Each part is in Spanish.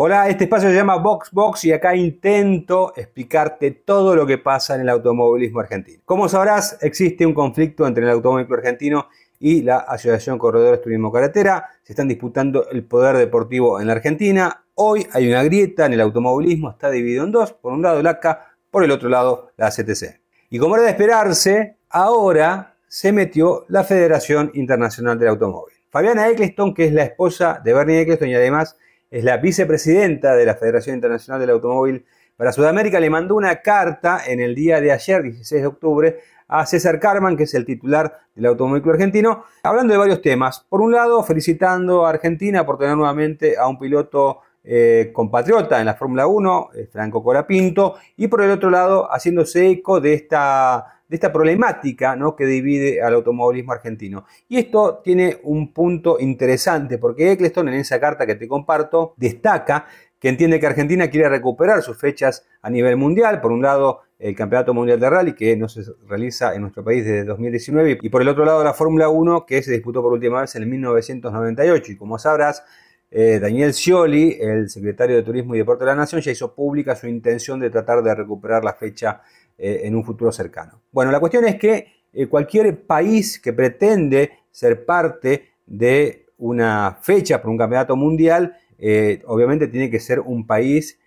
Hola, este espacio se llama Box Box y acá intento explicarte todo lo que pasa en el automovilismo argentino. Como sabrás, existe un conflicto entre el automóvil argentino y la Asociación Corredores Turismo Carretera. Se están disputando el poder deportivo en la Argentina. Hoy hay una grieta en el automovilismo, está dividido en dos. Por un lado la ACA, por el otro lado la CTC. Y como era de esperarse, ahora se metió la Federación Internacional del Automóvil. Fabiana Eccleston, que es la esposa de Bernie Eccleston y además es la vicepresidenta de la Federación Internacional del Automóvil para Sudamérica, le mandó una carta en el día de ayer, 16 de octubre, a César Carman, que es el titular del automóvil argentino, hablando de varios temas. Por un lado, felicitando a Argentina por tener nuevamente a un piloto eh, compatriota en la Fórmula 1, eh, Franco Corapinto, y por el otro lado, haciéndose eco de esta de esta problemática ¿no? que divide al automovilismo argentino. Y esto tiene un punto interesante, porque Eccleston en esa carta que te comparto destaca que entiende que Argentina quiere recuperar sus fechas a nivel mundial. Por un lado, el Campeonato Mundial de Rally, que no se realiza en nuestro país desde 2019, y por el otro lado, la Fórmula 1, que se disputó por última vez en 1998. Y como sabrás, eh, Daniel Scioli, el secretario de Turismo y Deporte de la Nación, ya hizo pública su intención de tratar de recuperar la fecha eh, en un futuro cercano. Bueno, la cuestión es que eh, cualquier país que pretende ser parte de una fecha por un campeonato mundial, eh, obviamente tiene que ser un país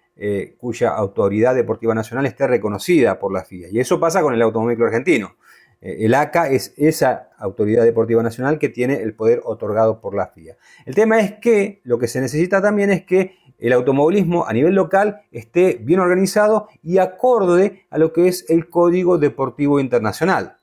cuya autoridad deportiva nacional esté reconocida por la FIA. Y eso pasa con el automóvil argentino. el ACA es esa autoridad deportiva nacional que tiene el poder otorgado por la FIA. El tema es que lo que se necesita también es que el automovilismo a nivel local esté bien organizado y acorde a lo que es el Código Deportivo Internacional.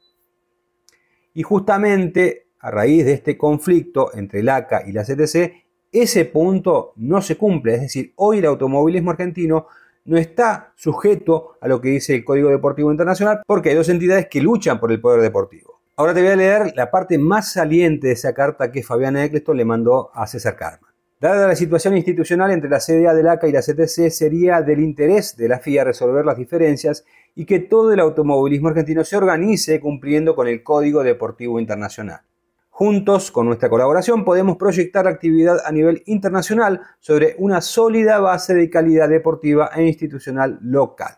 Y justamente a raíz de este conflicto entre el ACA y la CTC, ese punto no se cumple, es decir, hoy el automovilismo argentino no está sujeto a lo que dice el Código Deportivo Internacional porque hay dos entidades que luchan por el poder deportivo. Ahora te voy a leer la parte más saliente de esa carta que Fabián Eccleston le mandó a César Karma. Dada la situación institucional entre la CDA del ACA y la CTC, sería del interés de la FIA resolver las diferencias y que todo el automovilismo argentino se organice cumpliendo con el Código Deportivo Internacional. Juntos, con nuestra colaboración, podemos proyectar actividad a nivel internacional sobre una sólida base de calidad deportiva e institucional local.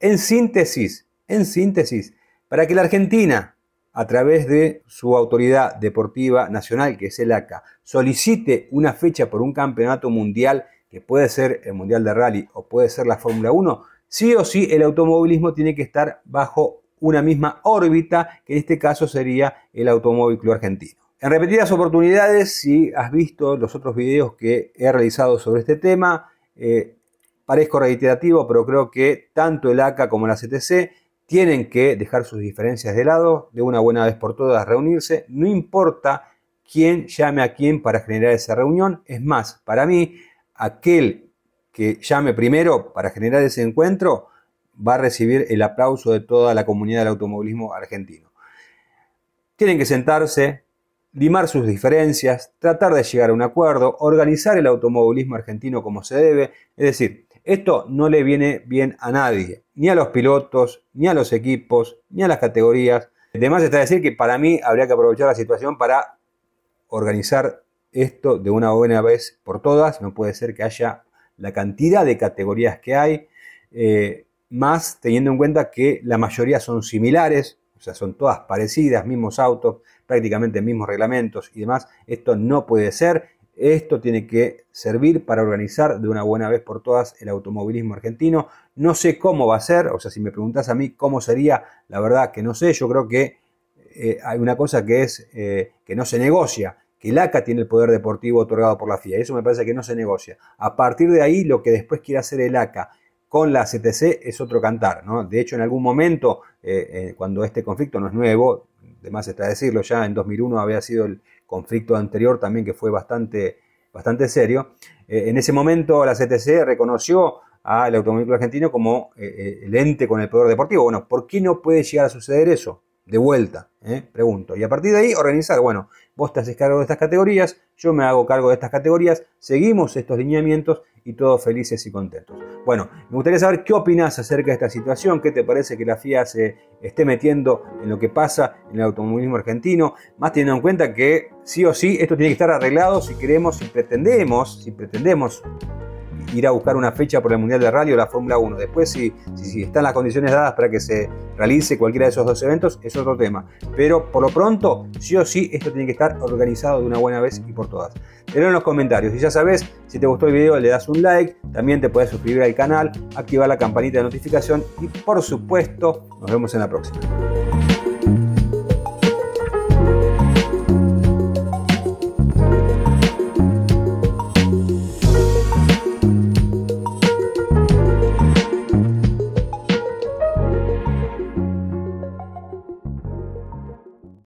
En síntesis, en síntesis, para que la Argentina, a través de su autoridad deportiva nacional, que es el ACA, solicite una fecha por un campeonato mundial, que puede ser el Mundial de Rally o puede ser la Fórmula 1, sí o sí el automovilismo tiene que estar bajo una misma órbita, que en este caso sería el Automóvil Club Argentino. En repetidas oportunidades, si has visto los otros videos que he realizado sobre este tema, eh, parezco reiterativo, pero creo que tanto el ACA como la CTC tienen que dejar sus diferencias de lado, de una buena vez por todas reunirse, no importa quién llame a quién para generar esa reunión, es más, para mí, aquel que llame primero para generar ese encuentro va a recibir el aplauso de toda la comunidad del automovilismo argentino. Tienen que sentarse, limar sus diferencias, tratar de llegar a un acuerdo, organizar el automovilismo argentino como se debe, es decir, esto no le viene bien a nadie, ni a los pilotos, ni a los equipos, ni a las categorías. Además está decir que para mí habría que aprovechar la situación para organizar esto de una buena vez por todas. No puede ser que haya la cantidad de categorías que hay, eh, más teniendo en cuenta que la mayoría son similares, o sea, son todas parecidas, mismos autos, prácticamente mismos reglamentos y demás. Esto no puede ser esto tiene que servir para organizar de una buena vez por todas el automovilismo argentino. No sé cómo va a ser, o sea, si me preguntas a mí cómo sería, la verdad que no sé. Yo creo que eh, hay una cosa que es eh, que no se negocia, que el ACA tiene el poder deportivo otorgado por la FIA. Eso me parece que no se negocia. A partir de ahí, lo que después quiere hacer el ACA con la CTC es otro cantar. ¿no? De hecho, en algún momento, eh, cuando este conflicto no es nuevo, además está decirlo, ya en 2001 había sido el, conflicto anterior también que fue bastante, bastante serio. Eh, en ese momento la CTC reconoció al automóvil argentino como eh, eh, el ente con el poder deportivo. Bueno, ¿por qué no puede llegar a suceder eso? De vuelta, pregunto. Y a partir de ahí organizar, bueno, vos te haces cargo de estas categorías, yo me hago cargo de estas categorías, seguimos estos lineamientos y todos felices y contentos. Bueno, me gustaría saber qué opinas acerca de esta situación, qué te parece que la FIA se esté metiendo en lo que pasa en el automovilismo argentino, más teniendo en cuenta que sí o sí esto tiene que estar arreglado si queremos, si pretendemos, si pretendemos ir a buscar una fecha por el Mundial de Rally o la Fórmula 1. Después, si, si, están las condiciones dadas para que se realice cualquiera de esos dos eventos, es otro tema. Pero por lo pronto, sí o sí, esto tiene que estar organizado de una buena vez y por todas. Pero en los comentarios. Y ya sabes, si te gustó el video, le das un like. También te puedes suscribir al canal, activar la campanita de notificación. Y por supuesto, nos vemos en la próxima.